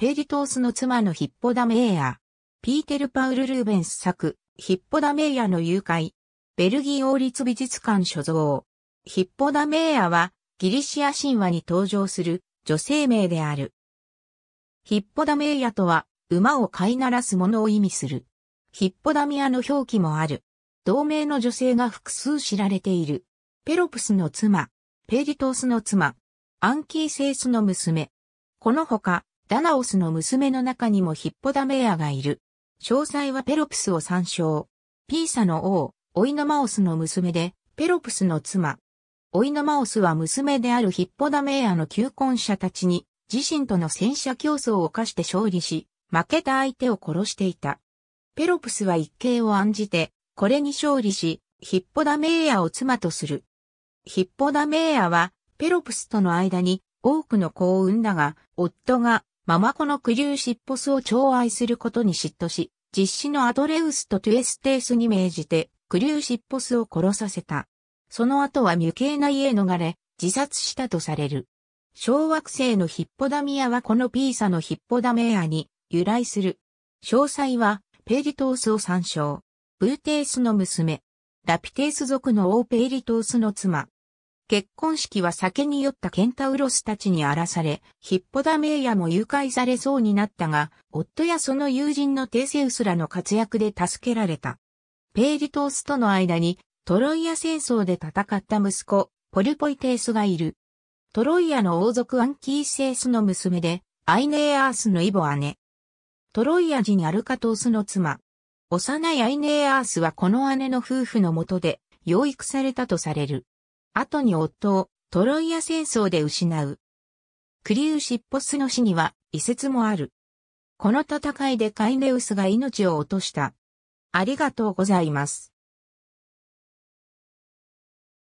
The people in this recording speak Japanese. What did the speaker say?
ペリトースの妻のヒッポダメイヤ。ピーテル・パウル・ルーベンス作、ヒッポダメイヤの誘拐。ベルギー王立美術館所蔵。ヒッポダメイヤは、ギリシア神話に登場する女性名である。ヒッポダメイヤとは、馬を飼いならすものを意味する。ヒッポダミアの表記もある。同名の女性が複数知られている。ペロプスの妻、ペリトースの妻、アンキーセイスの娘。このほか、ダナオスの娘の中にもヒッポダメアがいる。詳細はペロプスを参照。ピーサの王、オイノマオスの娘で、ペロプスの妻。オイノマオスは娘であるヒッポダメアの求婚者たちに、自身との戦車競争を犯して勝利し、負けた相手を殺していた。ペロプスは一計を案じて、これに勝利し、ヒッポダメエアを妻とする。ヒッポダメエアは、ペロプスとの間に多くの子を産んだが、夫がママコのクリューシッポスを寵愛することに嫉妬し、実子のアドレウスとトゥエステースに命じて、クリューシッポスを殺させた。その後は無形な家へ逃れ、自殺したとされる。小惑星のヒッポダミアはこのピーサのヒッポダメアに由来する。詳細はペリトースを参照。ブーテースの娘。ラピテース族の王ペイリトースの妻。結婚式は酒に酔ったケンタウロスたちに荒らされ、ヒッポダメイヤも誘拐されそうになったが、夫やその友人のテセウスらの活躍で助けられた。ペーリトースとの間に、トロイア戦争で戦った息子、ポルポイテースがいる。トロイアの王族アンキーセースの娘で、アイネーアースのイボ姉。トロイア人アルカトースの妻。幼いアイネーアースはこの姉の夫婦のもとで、養育されたとされる。後に夫をトロイア戦争で失う。クリウシッポスの死には遺説もある。この戦いでカイネウスが命を落とした。ありがとうございます。